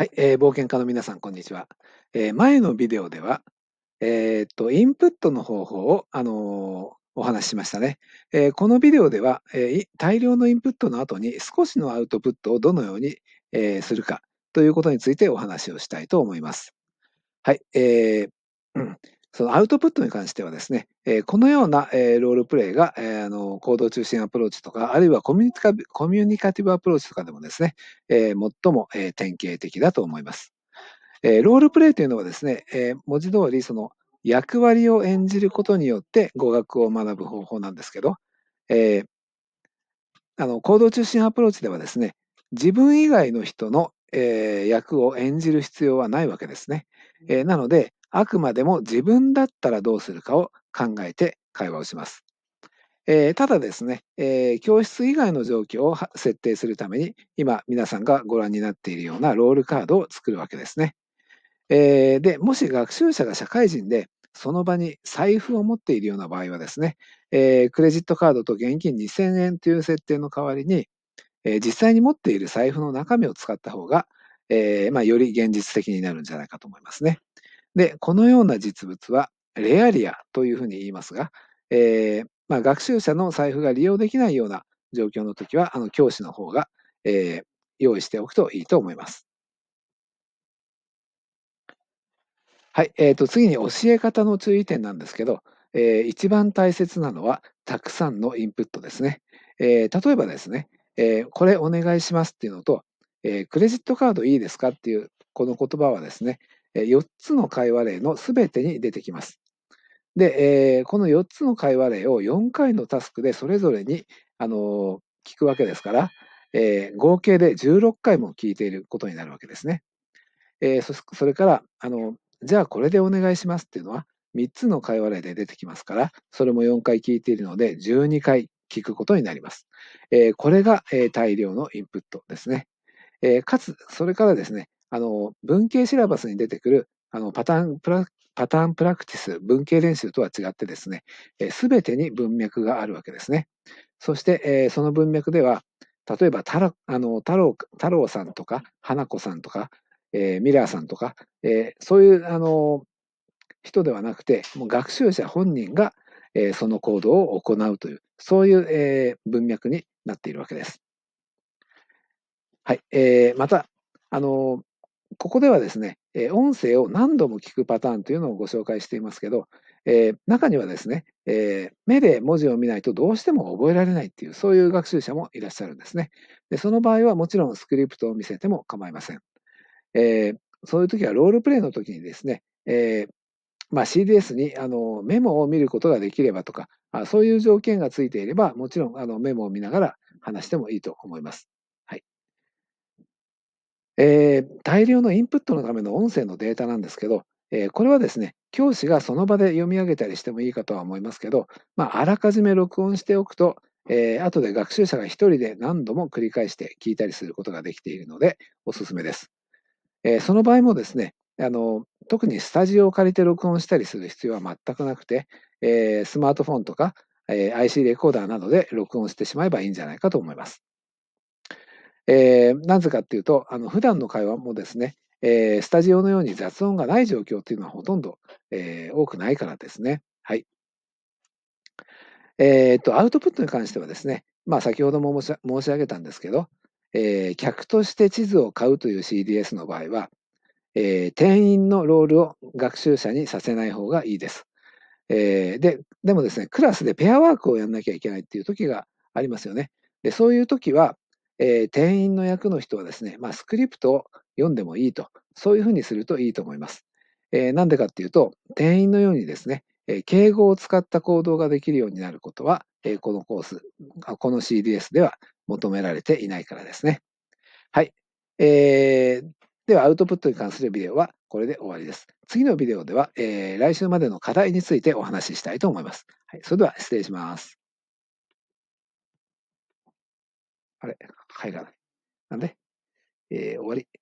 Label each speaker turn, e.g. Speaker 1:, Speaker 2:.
Speaker 1: はい、えー、冒険家の皆さん、こんにちは。えー、前のビデオでは、えー、っと、インプットの方法を、あのお話ししましたね。えー、このビデオでは、え大量のインプットの後に少しのアウトプットをどのように、えするかということについてお話をしたいと思います。はい、えー、そのアウトプットに関してはですね、えこのような、えロールプレイが、えあの行動中心アプローチとか、あるいはコミュニカコミュニカティブアプローチとかでもですね、え最も、え典型的だと思います。えロールプレイというのはですね、え文字通りその役割を演じることによって語学を学ぶ方法なんですけど、えあの行動中心アプローチではですね、自分以外の人の、え役を演じる必要はないわけですね。えなので、あくまでも自分だったらどうするかを考えて会話をします。えー、ただですね、えー、教室以外の状況を設定するために、今皆さんがご覧になっているようなロールカードを作るわけですね。えー、で、もし学習者が社会人で、その場に財布を持っているような場合はですね、えー、クレジットカードと現金2000円という設定の代わりに、えー、実際に持っている財布の中身を使った方が、えーまあ、より現実的になるんじゃないかと思いますね。で、このような実物はレアリアというふうに言いますが、えー、まあ、学習者の財布が利用できないような状況の時は、あの教師の方が、えー、用意しておくといいと思います。はい、えー、と次に教え方の注意点なんですけど、えー、一番大切なのはたくさんのインプットですね。えー、例えばですね、えー、これお願いしますっていうのと、えー、クレジットカードいいですかっていうこの言葉はですね、4つの会話例のすべてに出てきます。で、えー、この4つの会話例を4回のタスクでそれぞれに、あのー、聞くわけですから、えー、合計で16回も聞いていることになるわけですね。えそそれから、あのじゃあこれでお願いしますっていうのは3つの会話例で出てきますから、それも4回聞いているので12回聞くことになります。えこれが、え大量のインプットですね。えかつ、それからですね、あの、文系シラバスに出てくる、あの、パターンプラ、パターンプラクティス、文系練習とは違ってですね、す、べ、てに文脈があるわけですね。そして、えー、その文脈では、例えば太あの太郎太郎さんとか花子さんとか、えー、ミラーさんとか、えー、そういうあの人ではなくてもう学習者本人が、えー、その行動を行うというそういう、えー、文脈になっているわけです。はいえー、またあのここではですね、え音声を何度も聞くパターンというのをご紹介していますけど、えー、中にはですね、えー、目で文字を見ないとどうしても覚えられないっていう、そういう学習者もいらっしゃるんですね。でその場合はもちろんスクリプトを見せても構いません。えー、そういう時はロールプレイの時にですね、えまあ、CDS にあのメモを見ることができればとか、あそういう条件がついていれば、もちろんあのメモを見ながら話してもいいと思います。えー、大量のインプットのための音声のデータなんですけど、えー、これはですね、教師がその場で読み上げたりしてもいいかとは思いますけど、まあ、あらかじめ録音しておくと、えー、後で学習者が1人で何度も繰り返して聞いたりすることができているので、おすすめです。えー、その場合もですねあの、特にスタジオを借りて録音したりする必要は全くなくて、えー、スマートフォンとか、え IC レコーダーなどで録音してしまえばいいんじゃないかと思います。えー、なぜかっていうと、あの普段の会話もですね、えー、スタジオのように雑音がない状況っていうのはほとんど、えー、多くないからですね。はい。えー、っと、アウトプットに関してはですね、まあ先ほども申し上げたんですけど、えー、客として地図を買うという CDS の場合は、えー、店員のロールを学習者にさせない方がいいです。えー、で、でもですね、クラスでペアワークをやんなきゃいけないっていう時がありますよね。で、そういう時は、えー、店員の役の人はですね、まあ、スクリプトを読んでもいいと、そういうふうにするといいと思います。えー、なんでかっていうと、店員のようにですね、え敬語を使った行動ができるようになることは、えこのコース、この CDS では求められていないからですね。はい。えー、では、アウトプットに関するビデオはこれで終わりです。次のビデオでは、えー、来週までの課題についてお話ししたいと思います。はい、それでは失礼します。あれ、入らない。なんで、えー、終わり。